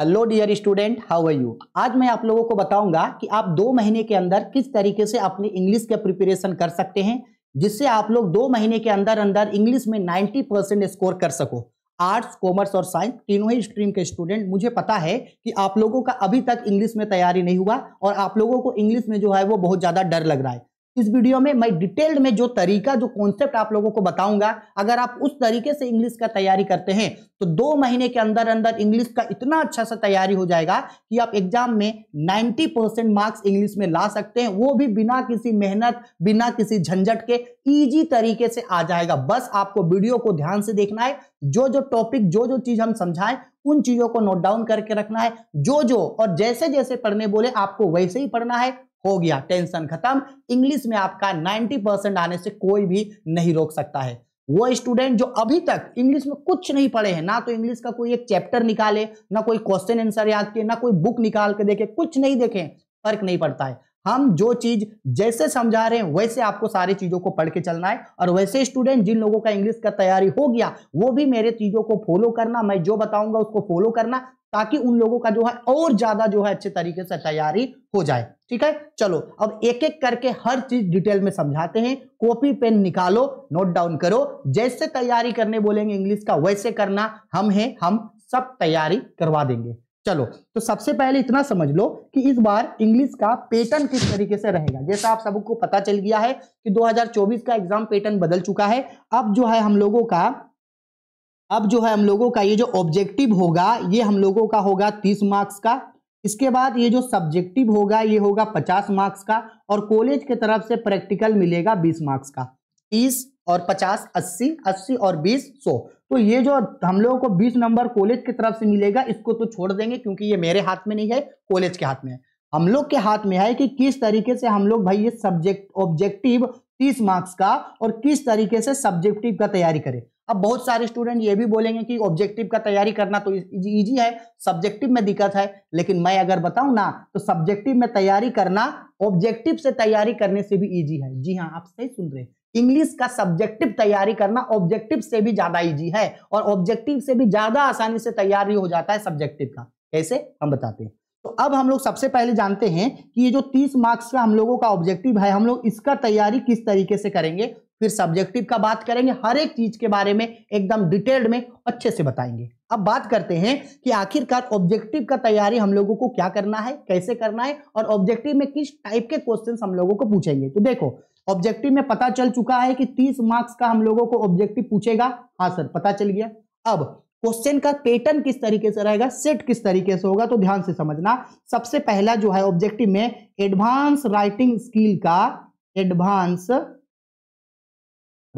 hello dear student how are you आज मैं आप लोगों को बताऊंगा कि आप दो महीने के अंदर किस तरीके से अपनी इंग्लिश के प्रिपरेशन कर सकते हैं जिससे आप लोग दो महीने के अंदर अंदर इंग्लिश में 90 परसेंट स्कोर कर सको आर्ट्स कॉमर्स और साइंस तीनों ही स्ट्रीम के स्टूडेंट मुझे पता है कि आप लोगों का अभी तक इंग्लिश में तैयारी नहीं हुआ और आप लोगों को इंग्लिश में जो है वो बहुत ज़्यादा डर लग रहा है इस वीडियो में मैं डिटेल्ड में जो तरीका जो कॉन्सेप्ट आप लोगों को बताऊंगा अगर आप उस तरीके से इंग्लिश का तैयारी करते हैं तो दो महीने के अंदर अंदर इंग्लिश का इतना अच्छा सा तैयारी हो जाएगा कि आप एग्जाम में 90 परसेंट मार्क्स इंग्लिश में ला सकते हैं वो भी बिना किसी मेहनत बिना किसी झंझट के ईजी तरीके से आ जाएगा बस आपको वीडियो को ध्यान से देखना है जो जो टॉपिक जो जो चीज हम समझाएं उन चीजों को नोट डाउन करके रखना है जो जो और जैसे जैसे पढ़ने बोले आपको वैसे ही पढ़ना है हो गया टेंशन खत्म इंग्लिश में आपका 90 परसेंट आने से कोई भी नहीं रोक सकता है वो स्टूडेंट जो अभी तक इंग्लिश में कुछ नहीं पढ़े हैं ना तो इंग्लिश का कोई एक चैप्टर निकाले ना कोई क्वेश्चन आंसर याद किए ना कोई बुक निकाल के देखे कुछ नहीं देखे फर्क नहीं पड़ता है हम जो चीज जैसे समझा रहे हैं वैसे आपको सारी चीजों को पढ़ के चलना है और वैसे स्टूडेंट जिन लोगों का इंग्लिश का तैयारी हो गया वो भी मेरे चीजों को फॉलो करना मैं जो बताऊंगा उसको फॉलो करना ताकि उन लोगों का जो है और ज्यादा जो है अच्छे तरीके से तैयारी हो जाए ठीक है चलो अब एक एक करके हर चीज डिटेल में समझाते हैं कॉपी पेन निकालो नोट डाउन करो जैसे तैयारी करने बोलेंगे इंग्लिश का वैसे करना हम हैं हम सब तैयारी करवा देंगे चलो तो सबसे पहले इतना समझ लो कि इस बार इंग्लिश का पेटर्न किस तरीके से रहेगा जैसा आप सबको पता चल गया है कि 2024 का एग्जाम पेटर्न बदल चुका है अब जो है हम लोगों का अब जो है हम लोगों का ये जो ऑब्जेक्टिव होगा ये हम लोगों का होगा तीस मार्क्स का इसके बाद ये जो सब्जेक्टिव होगा ये होगा पचास मार्क्स का और कॉलेज के तरफ से प्रैक्टिकल मिलेगा बीस मार्क्स का तीस और पचास अस्सी अस्सी और बीस सौ तो ये जो हम लोगों को बीस नंबर कॉलेज की तरफ से मिलेगा इसको तो छोड़ देंगे क्योंकि ये मेरे हाथ में नहीं है कॉलेज के हाथ में है हम लोग के हाथ में है कि किस तरीके से हम लोग भाई ये सब्जेक्ट ऑब्जेक्टिव 30 मार्क्स का और किस तरीके से सब्जेक्टिव का तैयारी करें अब बहुत सारे स्टूडेंट ये भी बोलेंगे कि ऑब्जेक्टिव का तैयारी करना तो इजी है सब्जेक्टिव में दिक्कत है लेकिन मैं अगर बताऊं ना तो सब्जेक्टिव में तैयारी करना ऑब्जेक्टिव से तैयारी करने से भी इजी है जी हाँ आप सही सुन रहे हैं इंग्लिश का सब्जेक्टिव तैयारी करना ऑब्जेक्टिव से भी ज्यादा ईजी है और ऑब्जेक्टिव से भी ज्यादा आसानी से तैयारी हो जाता है सब्जेक्टिव का कैसे हम बताते हैं तो अब हम लोग सबसे पहले जानते हैं कि ये जो 30 मार्क्स का हम लोगों का ऑब्जेक्टिव है हम लोग इसका तैयारी किस तरीके से करेंगे फिर सब्जेक्टिव का बात करेंगे हर एक चीज के बारे में एकदम डिटेल्ड में अच्छे से बताएंगे अब बात करते हैं कि आखिरकार ऑब्जेक्टिव का तैयारी हम लोगों को क्या करना है कैसे करना है और ऑब्जेक्टिव में किस टाइप के क्वेश्चन हम लोगों को पूछेंगे तो देखो ऑब्जेक्टिव में पता चल चुका है कि तीस मार्क्स का हम लोगों को ऑब्जेक्टिव पूछेगा हाँ सर पता चल गया अब क्वेश्चन का पैटर्न किस तरीके से रहेगा सेट किस तरीके से होगा तो ध्यान से समझना सबसे पहला जो है ऑब्जेक्टिव में एडवांस राइटिंग स्किल का एडवांस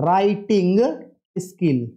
राइटिंग स्किल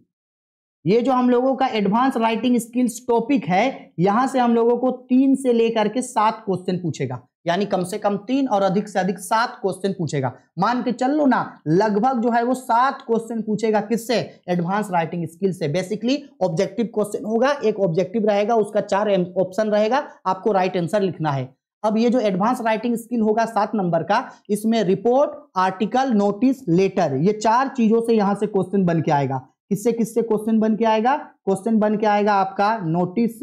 ये जो हम लोगों का एडवांस राइटिंग स्किल्स टॉपिक है यहां से हम लोगों को तीन से लेकर के सात क्वेश्चन पूछेगा यानी कम से कम तीन और अधिक से अधिक सात क्वेश्चन पूछेगा मान के चल लो ना लगभग जो है वो सात क्वेश्चन पूछेगा किससे एडवांस राइटिंग स्किल से बेसिकली ऑब्जेक्टिव क्वेश्चन होगा एक ऑब्जेक्टिव रहेगा उसका चार ऑप्शन रहेगा आपको राइट आंसर लिखना है अब ये जो एडवांस राइटिंग स्किल होगा सात नंबर का इसमें रिपोर्ट आर्टिकल नोटिस लेटर ये चार चीजों से यहां से क्वेश्चन बन के आएगा किससे किससे क्वेश्चन बन के आएगा क्वेश्चन बन के आएगा आपका नोटिस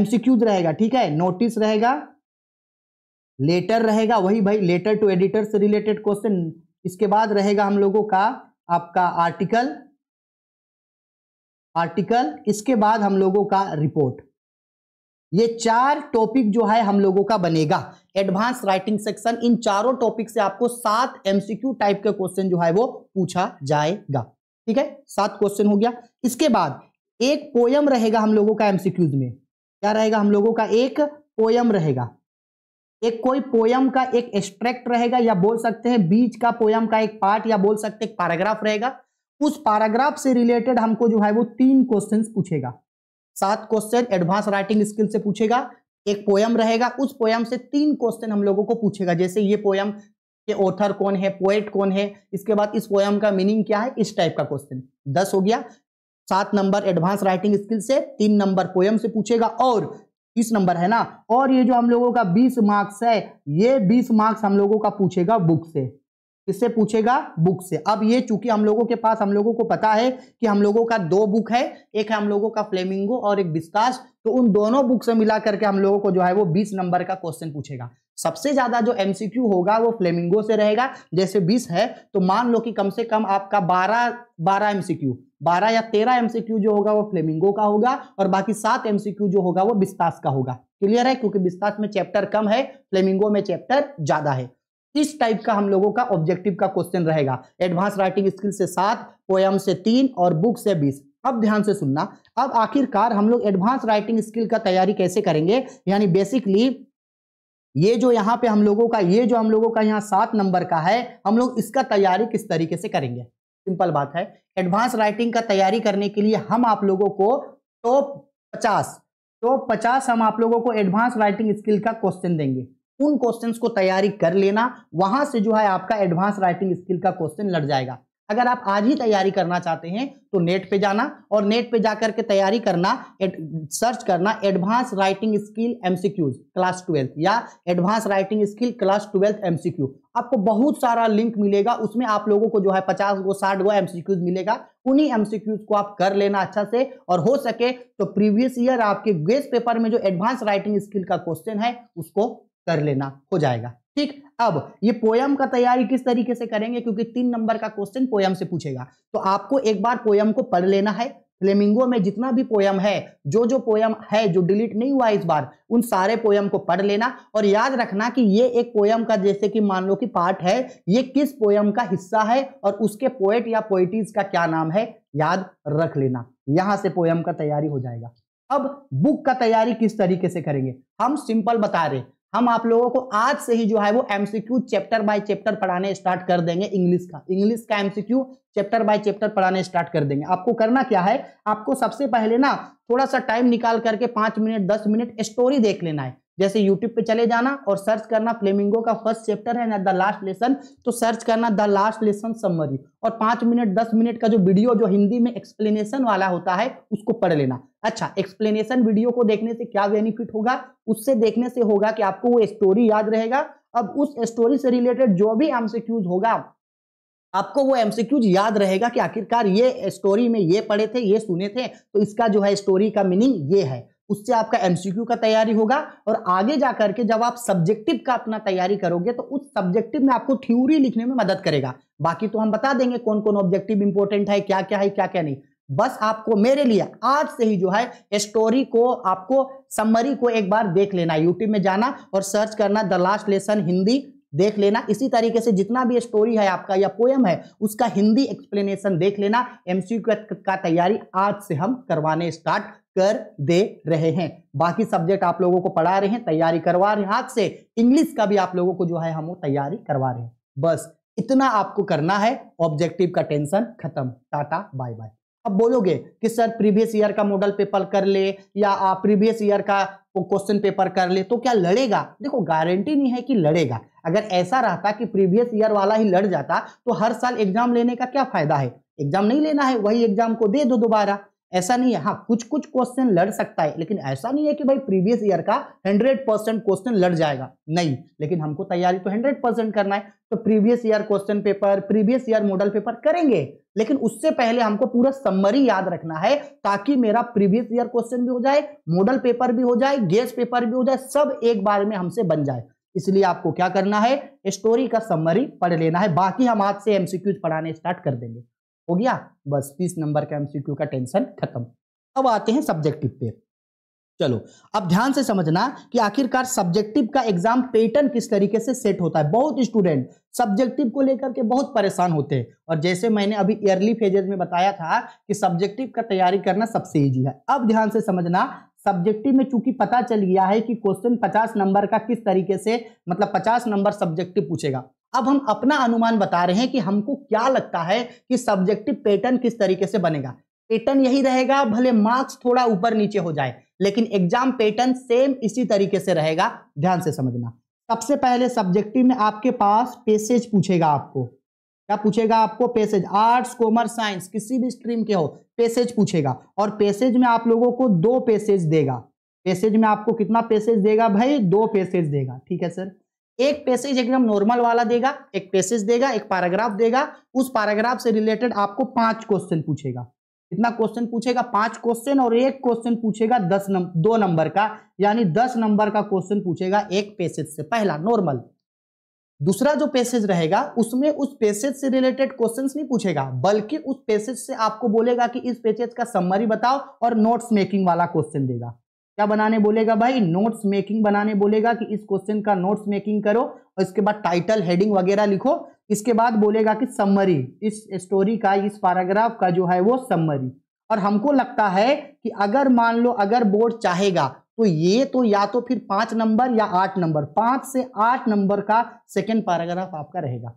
एमसीक्यूज रहेगा ठीक है नोटिस रहेगा लेटर रहेगा वही भाई लेटर टू एडिटर से रिलेटेड क्वेश्चन इसके बाद रहेगा हम लोगों का आपका आर्टिकल आर्टिकल इसके बाद हम लोगों का रिपोर्ट ये चार टॉपिक जो है हम लोगों का बनेगा एडवांस राइटिंग सेक्शन इन चारों टॉपिक से आपको सात एमसीक्यू टाइप का क्वेश्चन जो है वो पूछा जाएगा ठीक है सात क्वेश्चन हो गया इसके बाद एक पोयम रहेगा हम लोगों का एमसीक्यूज में क्या रहेगा हम लोगों का एक पोयम रहेगा एक कोई पोयम का एक एक्सट्रैक्ट रहेगा या बोल सकते हैं बीच का पोयम का एक पार्ट या बोल सकते हैं पैराग्राफ रहेगा उस पैराग्राफ से रिलेटेड हमको जो है वो तीन क्वेश्चन पूछेगा सात क्वेश्चन एडवांस राइटिंग स्किल से पूछेगा एक पोयम रहेगा उस पोयम से तीन क्वेश्चन हम लोगों को पूछेगा जैसे ये पोयम के ऑथर कौन है पोएट कौन है इसके बाद इस पोयम का मीनिंग क्या है इस टाइप का क्वेश्चन दस हो गया सात नंबर एडवांस राइटिंग स्किल से तीन नंबर पोयम से पूछेगा और तीस नंबर है ना और ये जो हम लोगों का बीस मार्क्स है ये बीस मार्क्स हम लोगों का पूछेगा बुक से किससे पूछेगा बुक से अब ये चूंकि हम लोगों के पास हम लोगों को पता है कि हम लोगों का दो बुक है एक है हम लोगों का फ्लेमिंगो और एक बिस्काश तो उन दोनों बुक से मिला करके हम लोगों को जो है वो 20 नंबर का क्वेश्चन पूछेगा सबसे ज्यादा जो एमसीक्यू होगा वो फ्लेमिंगो से रहेगा जैसे 20 है तो मान लो कि कम से कम आपका 12 12 एमसीक्यू बारह या तेरह एमसीक्यू जो होगा वो फ्लेमिंगो का होगा और बाकी सात एमसीक्यू जो होगा वो बिस्तास का होगा क्लियर है क्योंकि बिस्तास में चैप्टर कम है फ्लेमिंगो में चैप्टर ज्यादा है इस टाइप का हम लोगों का ऑब्जेक्टिव का क्वेश्चन रहेगा एडवांस राइटिंग स्किल से सात पोयम से तीन और बुक से बीस अब ध्यान से सुनना अब आखिरकार हम लोग एडवांस राइटिंग स्किल का तैयारी कैसे करेंगे यानी बेसिकली ये जो यहाँ पे हम लोगों का ये जो हम लोगों का यहाँ सात नंबर का है हम लोग इसका तैयारी किस तरीके से करेंगे सिंपल बात है एडवांस राइटिंग का तैयारी करने के लिए हम आप लोगों को टॉप पचास टॉप पचास हम आप लोगों को एडवांस राइटिंग स्किल का क्वेश्चन देंगे उन क्वेश्चन को तैयारी कर लेना वहां से जो है आपका एडवांस राइटिंग स्किल का क्वेश्चन लड़ जाएगा अगर आप आज ही तैयारी करना चाहते हैं तो नेट पे जाना और नेट पे जाकर के तैयारी करना सर्च करना advance writing skill MCQs class twelfth या advance writing skill class twelfth MCQ आपको बहुत सारा लिंक मिलेगा उसमें आप लोगों को जो है पचास गो साठ गो एमसीक्यूज मिलेगा उन्हीं एमसीक्यूज को आप कर लेना अच्छा से और हो सके तो प्रीवियस ईयर आपके गेस्ट पेपर में जो एडवांस राइटिंग स्किल का क्वेश्चन है उसको कर लेना हो जाएगा ठीक अब ये पोयम का तैयारी किस तरीके से करेंगे क्योंकि तीन नंबर का क्वेश्चन पोयम से पूछेगा तो आपको एक बार पोयम को पढ़ लेना है फ्लेमिंगो में जितना भी पोयम है जो जो पोयम है जो डिलीट नहीं हुआ इस बार उन सारे पोयम को पढ़ लेना और याद रखना कि ये एक पोयम का जैसे कि मान लो कि पार्ट है ये किस पोयम का हिस्सा है और उसके पोएट या पोइटीज का क्या नाम है याद रख लेना यहां से पोयम का तैयारी हो जाएगा अब बुक का तैयारी किस तरीके से करेंगे हम सिंपल बता रहे हम आप लोगों को आज से ही जो है वो एमसीक्यू चैप्टर बाय चैप्टर पढ़ाने स्टार्ट कर देंगे इंग्लिश का इंग्लिश का एमसीक्यू चैप्टर बाय चैप्टर पढ़ाने स्टार्ट कर देंगे आपको करना क्या है आपको सबसे पहले ना थोड़ा सा टाइम निकाल करके पांच मिनट दस मिनट स्टोरी देख लेना है जैसे यूट्यूब पे चले जाना और सर्च करना फ्लेमिंगो का फर्स्ट चैप्टर है ना द लास्ट लेसन तो सर्च करना द लास्ट लेसन समरी और पांच मिनट दस मिनट का जो वीडियो जो हिंदी में एक्सप्लेनेशन वाला होता है उसको पढ़ लेना अच्छा एक्सप्लेनेशन वीडियो को देखने से क्या बेनिफिट होगा उससे देखने से होगा कि आपको वो स्टोरी याद रहेगा अब उस स्टोरी से रिलेटेड जो भी एमसीक्यूज होगा आपको वो एमसीक्यूज याद रहेगा कि आखिरकार ये स्टोरी में ये पढ़े थे ये सुने थे तो इसका जो है स्टोरी का मीनिंग ये है उससे आपका एमसीक्यू का तैयारी होगा और आगे जा करके जब आप सब्जेक्टिव का अपना तैयारी करोगे तो उस सब्जेक्टिव में आपको थ्योरी लिखने में मदद करेगा बाकी तो हम बता देंगे कौन कौन ऑब्जेक्टिव इंपॉर्टेंट है क्या क्या है क्या क्या नहीं बस आपको मेरे लिए आज से ही जो है स्टोरी को आपको समरी को एक बार देख लेना यूट्यूब में जाना और सर्च करना द लास्ट लेसन हिंदी देख लेना इसी तरीके से जितना भी स्टोरी है आपका या पोयम है उसका हिंदी एक्सप्लेनेशन देख लेना एमसीक्यू का तैयारी आज से हम करवाने स्टार्ट कर दे रहे हैं बाकी सब्जेक्ट आप लोगों को पढ़ा रहे हैं तैयारी करवा रहे हैं हाथ से इंग्लिश का भी आप लोगों को जो है हम वो तैयारी करवा रहे हैं बस इतना आपको करना है ऑब्जेक्टिव का टेंशन खत्म टाटा बाय बाय अब बोलोगे कि सर प्रीवियस ईयर का मॉडल पेपर कर ले या आप प्रीवियस ईयर का क्वेश्चन पेपर कर ले तो क्या लड़ेगा देखो गारंटी नहीं है कि लड़ेगा अगर ऐसा रहता कि प्रीवियस ईयर वाला ही लड़ जाता तो हर साल एग्जाम लेने का क्या फायदा है एग्जाम नहीं लेना है वही एग्जाम को दे दो दोबारा ऐसा नहीं है हाँ कुछ कुछ क्वेश्चन लड़ सकता है लेकिन ऐसा नहीं है कि भाई प्रीवियस ईयर का 100 परसेंट क्वेश्चन लड़ जाएगा नहीं लेकिन हमको तैयारी तो 100 परसेंट करना है तो previous year question paper previous year model paper करेंगे लेकिन उससे पहले हमको पूरा समरी याद रखना है ताकि मेरा प्रीवियस ईयर क्वेश्चन भी हो जाए मॉडल पेपर भी हो जाए गेस्ट पेपर भी हो जाए सब एक बार में हमसे बन जाए इसलिए आपको क्या करना है स्टोरी का समरी पढ़ लेना है बाकी हम आज से एमसीक्यू पढ़ाने स्टार्ट कर देंगे हो गया बस तीस नंबर का एमसीक्यू का टेंशन खत्म अब आते हैं सब्जेक्टिव पे चलो अब ध्यान से समझना कि आखिरकार सब्जेक्टिव का एग्जाम पैटर्न किस तरीके से सेट होता है बहुत स्टूडेंट सब्जेक्टिव को लेकर के बहुत परेशान होते हैं और जैसे मैंने अभी ईयरली फेजेज में बताया था कि सब्जेक्टिव का तैयारी करना सबसे ईजी है अब ध्यान से समझना सब्जेक्टिव में चूंकि पता चल गया है कि क्वेश्चन 50 नंबर का किस तरीके से मतलब 50 नंबर सब्जेक्टिव पूछेगा अब हम अपना अनुमान बता रहे हैं कि हमको क्या लगता है कि सब्जेक्टिव पैटर्न किस तरीके से बनेगा पैटर्न यही रहेगा भले मार्क्स थोड़ा ऊपर नीचे हो जाए लेकिन एग्जाम पैटर्न सेम इसी तरीके से रहेगा ध्यान से समझना सबसे पहले सब्जेक्टिव में आपके पास पेसेज पूछेगा आपको क्या पूछेगा आपको पैसेज आर्ट्स कॉमर्स साइंस किसी भी स्ट्रीम के हो पैसेज पूछेगा और पैसेज में आप लोगों को दो पैसेज देगा पैसेज में आपको कितना पैसेज देगा भाई दो पैसेज देगा ठीक है सर एक पैसेज एकदम नॉर्मल वाला देगा एक पैसेज देगा एक पैराग्राफ देगा उस पैराग्राफ से रिलेटेड आपको पांच क्वेश्चन पूछेगा कितना क्वेश्चन पूछेगा पांच क्वेश्चन और एक क्वेश्चन पूछेगा दस नंबर दो नंबर का यानी दस नंबर का क्वेश्चन पूछेगा एक पैसेज से पहला नॉर्मल दूसरा जो पैसेज रहेगा उसमें उस पैसेज से रिलेटेड क्वेश्चंस नहीं पूछेगा बल्कि उस पैसेज से आपको बोलेगा कि इस पैसेज का सम्मरी बताओ और नोट्स मेकिंग वाला क्वेश्चन देगा क्या बनाने बोलेगा भाई नोट्स मेकिंग बनाने बोलेगा कि इस क्वेश्चन का नोट्स मेकिंग करो और इसके बाद टाइटल हेडिंग वगैरह लिखो इसके बाद बोलेगा कि सम्मरी इस स्टोरी का इस पैराग्राफ का जो है वो सम्मरी और हमको लगता है कि अगर मान लो अगर बोर्ड चाहेगा तो ये तो या तो फिर पांच नंबर या आठ नंबर पांच से आठ नंबर का सेकेंड पैराग्राफ आपका रहेगा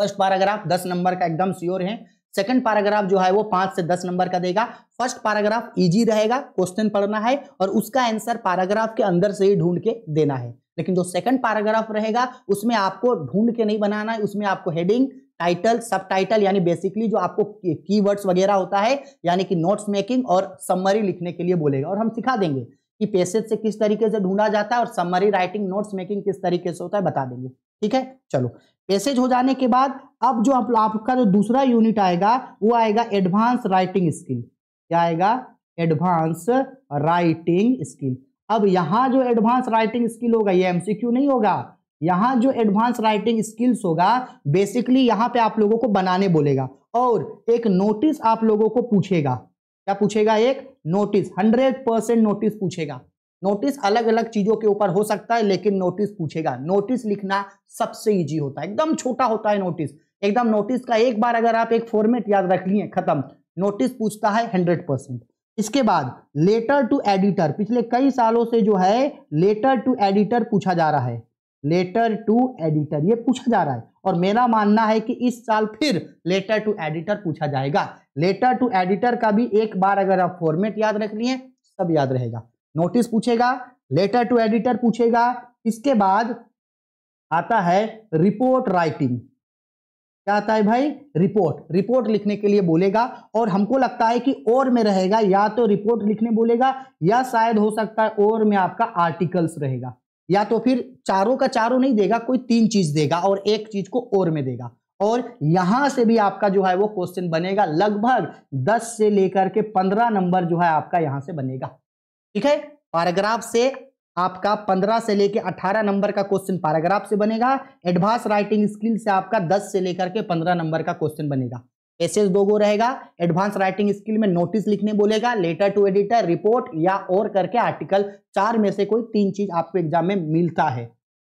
फर्स्ट पैराग्राफ दस नंबर का एकदम श्योर है सेकंड पैराग्राफ जो है वो पांच से दस नंबर का देगा फर्स्ट पैराग्राफ इजी रहेगा क्वेश्चन पढ़ना है और उसका आंसर पैराग्राफ के अंदर से ही ढूंढ के देना है लेकिन जो सेकंड पैराग्राफ रहेगा उसमें आपको ढूंढ के नहीं बनाना है उसमें आपको हेडिंग टाइटल सब टाइटल यानी बेसिकली जो आपको की वगैरह होता है यानी कि नोट्स मेकिंग और सम्मरी लिखने के लिए बोलेगा और हम सिखा देंगे कि पेसेज से किस तरीके से ढूंढा जाता है और समरी राइटिंग नोट्स मेकिंग किस तरीके से होता है बता देंगे ठीक है चलो पेसेज हो जाने के बाद अब जो आप, आपका जो दूसरा यूनिट आएगा वो आएगा एडवांस राइटिंग स्किल क्या आएगा एडवांस राइटिंग स्किल अब यहाँ जो एडवांस राइटिंग स्किल होगा ये एमसीक्यू नहीं होगा यहाँ जो एडवांस राइटिंग स्किल्स होगा बेसिकली यहाँ पे आप लोगों को बनाने बोलेगा और एक नोटिस आप लोगों को पूछेगा क्या पूछेगा एक नोटिस हंड्रेड परसेंट नोटिस पूछेगा नोटिस अलग अलग चीजों के ऊपर हो सकता है लेकिन नोटिस पूछेगा नोटिस लिखना सबसे इजी होता है एकदम छोटा होता है नोटिस एकदम नोटिस का एक बार अगर आप एक फॉर्मेट याद रख लिए खत्म नोटिस पूछता है हंड्रेड परसेंट इसके बाद लेटर टू एडिटर पिछले कई सालों से जो है लेटर टू एडिटर पूछा जा रहा है लेटर टू एडिटर ये पूछा जा रहा है और मेरा मानना है कि इस साल फिर लेटर टू एडिटर पूछा जाएगा लेटर टू एडिटर का भी एक बार अगर आप फॉर्मेट याद रख लिए सब याद रहेगा नोटिस पूछेगा लेटर टू एडिटर पूछेगा इसके बाद आता है रिपोर्ट राइटिंग क्या आता है भाई रिपोर्ट रिपोर्ट लिखने के लिए बोलेगा और हमको लगता है कि और में रहेगा या तो रिपोर्ट लिखने बोलेगा या शायद हो सकता है और में आपका आर्टिकल्स रहेगा या तो फिर चारों का चारों नहीं देगा कोई तीन चीज देगा और एक चीज को और में देगा और यहां से भी आपका जो है वो क्वेश्चन बनेगा लगभग 10 से लेकर के 15 नंबर जो है आपका यहां से बनेगा ठीक है पैराग्राफ से आपका 15 से लेकर 18 नंबर का क्वेश्चन पैराग्राफ से बनेगा एडवांस राइटिंग स्किल से आपका 10 से लेकर के 15 नंबर का क्वेश्चन बनेगा ऐसे दो गो रहेगा एडवांस राइटिंग स्किल में नोटिस लिखने बोलेगा लेटर टू एडिटर रिपोर्ट या और करके आर्टिकल चार में से कोई तीन चीज आपको एग्जाम में मिलता है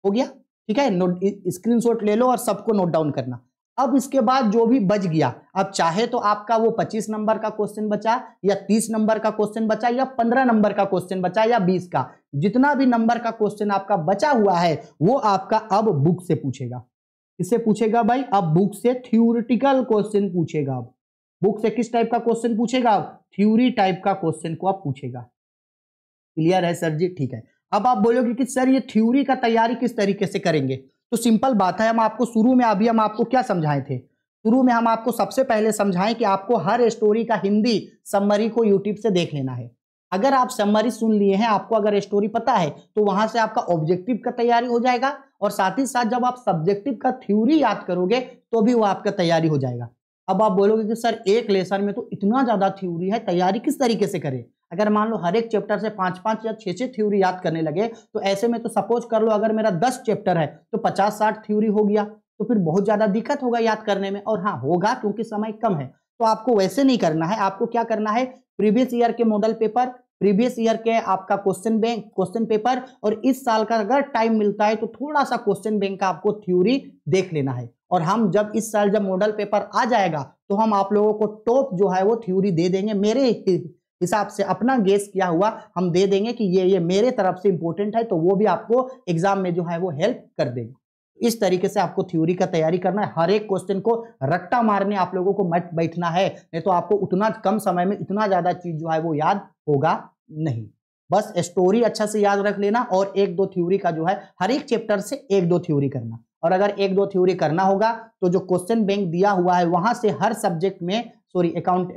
हो गया ठीक है स्क्रीनशॉट ले लो और सबको नोट डाउन करना अब इसके बाद जो भी बच गया अब चाहे तो आपका वो 25 नंबर का क्वेश्चन बचा या 30 नंबर का क्वेश्चन बचा या 15 नंबर का क्वेश्चन बचा या 20 का जितना भी नंबर का क्वेश्चन आपका बचा हुआ है वो आपका अब बुक से पूछेगा किससे पूछेगा भाई अब बुक से थ्योरिटिकल क्वेश्चन पूछेगा अब बुक से किस टाइप का क्वेश्चन पूछेगा अब थ्यूरी टाइप का क्वेश्चन को आप पूछेगा क्लियर है सर जी ठीक है अब आप बोलोगे कि सर ये थ्योरी का तैयारी किस तरीके से करेंगे तो सिंपल बात है हम आपको शुरू में अभी हम आपको क्या समझाए थे शुरू में हम आपको सबसे पहले समझाएं कि आपको हर स्टोरी का हिंदी सम्मरी को यूट्यूब से देख लेना है अगर आप सम्मरी सुन लिए हैं आपको अगर स्टोरी पता है तो वहां से आपका ऑब्जेक्टिव का तैयारी हो जाएगा और साथ ही साथ जब आप सब्जेक्टिव का थ्योरी याद करोगे तो भी वो आपका तैयारी हो जाएगा अब आप बोलोगे कि सर एक लेसन में तो इतना ज़्यादा थ्योरी है तैयारी किस तरीके से करें अगर मान लो हर एक चैप्टर से पाँच पाँच या छः छः थ्योरी याद करने लगे तो ऐसे में तो सपोज कर लो अगर मेरा दस चैप्टर है तो पचास साठ थ्योरी हो गया तो फिर बहुत ज़्यादा दिक्कत होगा याद करने में और हाँ होगा क्योंकि समय कम है तो आपको वैसे नहीं करना है आपको क्या करना है प्रीवियस ईयर के मॉडल पेपर प्रीवियस ईयर के आपका क्वेश्चन बैंक क्वेश्चन पेपर और इस साल का अगर टाइम मिलता है तो थोड़ा सा क्वेश्चन बैंक का आपको थ्योरी देख लेना है और हम जब इस साल जब मॉडल पेपर आ जाएगा तो हम आप लोगों को टॉप जो है वो थ्योरी दे देंगे मेरे हिसाब से अपना गेस किया हुआ हम दे देंगे कि ये ये मेरे तरफ से इंपॉर्टेंट है तो वो भी आपको एग्जाम में जो है वो हेल्प कर देगा इस तरीके से आपको थ्योरी का तैयारी करना है हर एक क्वेश्चन को रट्टा मारने आप लोगों को मत बैठना है नहीं तो आपको उतना कम समय में इतना ज़्यादा चीज़ जो है वो याद होगा नहीं बस स्टोरी अच्छा से याद रख लेना और एक दो थ्योरी का जो है हर एक चैप्टर से एक दो थ्योरी करना और अगर एक दो थ्योरी करना होगा तो जो क्वेश्चन बैंक दिया हुआ है वहां से हर सब्जेक्ट में सॉरी अकाउंट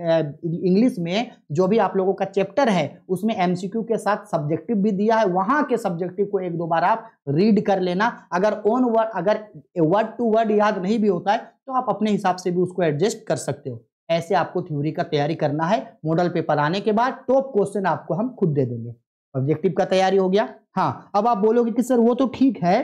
इंग्लिश में जो भी आप लोगों का चैप्टर है उसमें एमसीक्यू के साथ सब्जेक्टिव भी दिया है वहां के सब्जेक्टिव को एक दो बार आप रीड कर लेना अगर ओन वर्ड अगर वर्ड टू वर्ड याद नहीं भी होता है तो आप अपने हिसाब से भी उसको एडजस्ट कर सकते हो ऐसे आपको थ्योरी का तैयारी करना है मॉडल पेपर आने के बाद टॉप क्वेश्चन आपको हम खुद दे देंगे ऑब्जेक्टिव का तैयारी हो गया हाँ अब आप बोलोगे कि सर वो तो ठीक है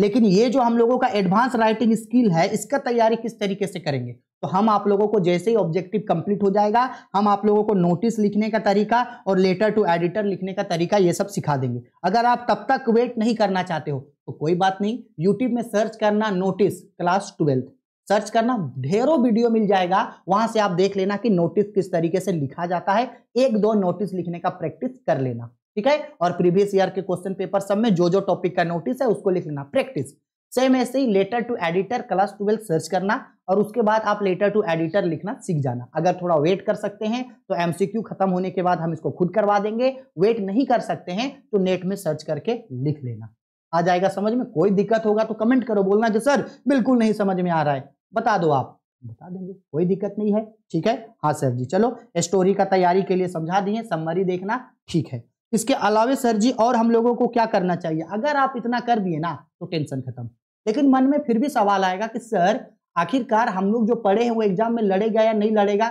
लेकिन ये जो हम लोगों का एडवांस राइटिंग स्किल है इसका तैयारी किस तरीके से करेंगे तो हम आप लोगों को जैसे ही ऑब्जेक्टिव कंप्लीट हो जाएगा हम आप लोगों को नोटिस लिखने का तरीका और लेटर टू एडिटर लिखने का तरीका ये सब सिखा देंगे अगर आप तब तक वेट नहीं करना चाहते हो तो कोई बात नहीं यूट्यूब में सर्च करना नोटिस क्लास ट्वेल्थ सर्च करना ढेरों वीडियो मिल जाएगा वहां से आप देख लेना कि नोटिस किस तरीके से लिखा जाता है एक दो नोटिस लिखने का प्रैक्टिस कर लेना ठीक है और प्रीवियस ईयर के क्वेश्चन पेपर सब में जो जो टॉपिक का नोटिस है उसको लिख लेना प्रैक्टिस सेम ऐसे ही letter to editor class twelve search करना और उसके बाद आप लेटर टू एडिटर लिखना सीख जाना अगर थोड़ा वेट कर सकते हैं तो एमसीक्यू खत्म होने के बाद हम इसको खुद करवा देंगे वेट नहीं कर सकते हैं तो नेट में सर्च करके लिख लेना आ जाएगा समझ में कोई दिक्कत होगा तो कमेंट करो बोलना जो सर बिल्कुल नहीं समझ में आ रहा है बता दो आप बता देंगे कोई दिक्कत नहीं है ठीक है हाँ सर जी चलो स्टोरी का तैयारी के लिए समझा दिए सम्मरी देखना ठीक है इसके अलावे सर जी और हम लोगों को क्या करना चाहिए अगर आप इतना कर दिए ना तो टेंशन खत्म लेकिन मन में फिर भी सवाल आएगा कि सर आखिरकार हम लोग जो पढ़े हैं वो एग्जाम में लड़ेगा या नहीं लड़ेगा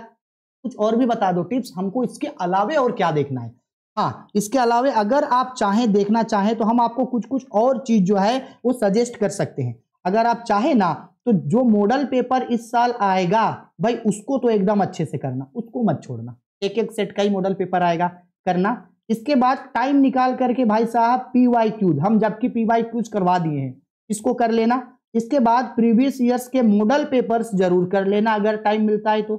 कुछ और भी बता दो टिप्स हमको इसके अलावे और क्या देखना है हाँ इसके अलावे अगर आप चाहें देखना चाहें तो हम आपको कुछ कुछ और चीज़ जो है वो सजेस्ट कर सकते हैं अगर आप चाहें ना तो जो मॉडल पेपर इस साल आएगा भाई उसको तो एकदम अच्छे से करना उसको मत छोड़ना एक एक सेट का ही मॉडल पेपर आएगा करना इसके बाद टाइम निकाल करके भाई साहब पी वाई क्यूज हम जबकि पी वाई क्यूज करवा दिए हैं इसको कर लेना इसके बाद प्रीवियस ईयर्स के मॉडल पेपर्स जरूर कर लेना अगर टाइम मिलता है तो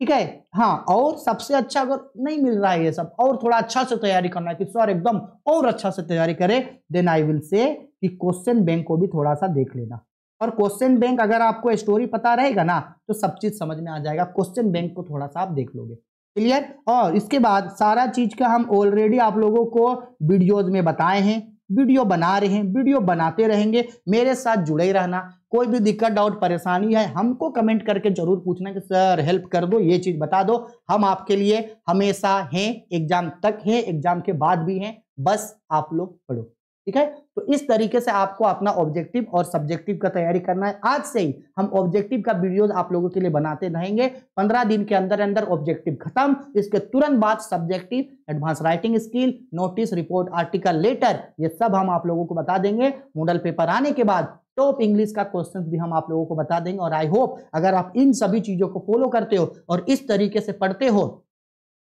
ठीक है हाँ और सबसे अच्छा अगर नहीं मिल रहा है ये सब और थोड़ा अच्छा से तैयारी करना है कि सर एकदम और अच्छा से तैयारी करें देन आई विल से कि क्वेश्चन बैंक को भी थोड़ा सा देख लेना और क्वेश्चन बैंक अगर आपको स्टोरी पता रहेगा ना तो सब चीज समझ में आ जाएगा क्वेश्चन बैंक को थोड़ा सा आप देख लोगे क्लियर और इसके बाद सारा चीज का हम ऑलरेडी आप लोगों को वीडियोज में बताए हैं वीडियो बना रहे हैं वीडियो बनाते रहेंगे मेरे साथ जुड़े रहना कोई भी दिक्कत डाउट परेशानी है हमको कमेंट करके जरूर पूछना कि सर हेल्प कर दो ये चीज़ बता दो हम आपके लिए हमेशा हैं एग्जाम तक हैं एग्जाम के बाद भी हैं बस आप लोग पढ़ो ठीक है तो इस तरीके से आपको अपना ऑब्जेक्टिव और सब्जेक्टिव का तैयारी करना है आज से ही हम ऑब्जेक्टिव का वीडियो आप लोगों के लिए बनाते रहेंगे पंद्रह दिन के अंदर अंदर ऑब्जेक्टिव खत्म इसके तुरंत बाद subjective advance writing skill notice report article letter ये सब हम आप लोगों को बता देंगे मॉडल पेपर आने के बाद टॉप इंग्लिश का क्वेश्चन भी हम आप लोगों को बता देंगे और आई होप अगर आप इन सभी चीजों को फॉलो करते हो और इस तरीके से पढ़ते हो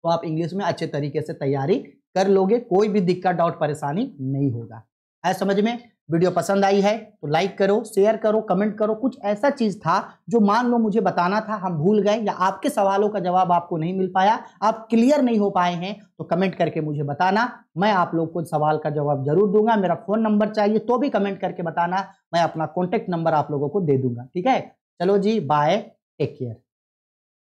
तो आप इंग्लिश में अच्छे तरीके से तैयारी कर लोगे कोई भी दिक्कत डाउट परेशानी नहीं होगा आया समझ में वीडियो पसंद आई है तो लाइक करो शेयर करो कमेंट करो कुछ ऐसा चीज था जो मान लो मुझे बताना था हम भूल गए या आपके सवालों का जवाब आपको नहीं मिल पाया आप क्लियर नहीं हो पाए हैं तो कमेंट करके मुझे बताना मैं आप लोग को सवाल का जवाब जरूर दूंगा मेरा फोन नंबर चाहिए तो भी कमेंट करके बताना मैं अपना कॉन्टेक्ट नंबर आप लोगों को दे दूंगा ठीक है चलो जी बाय टेक केयर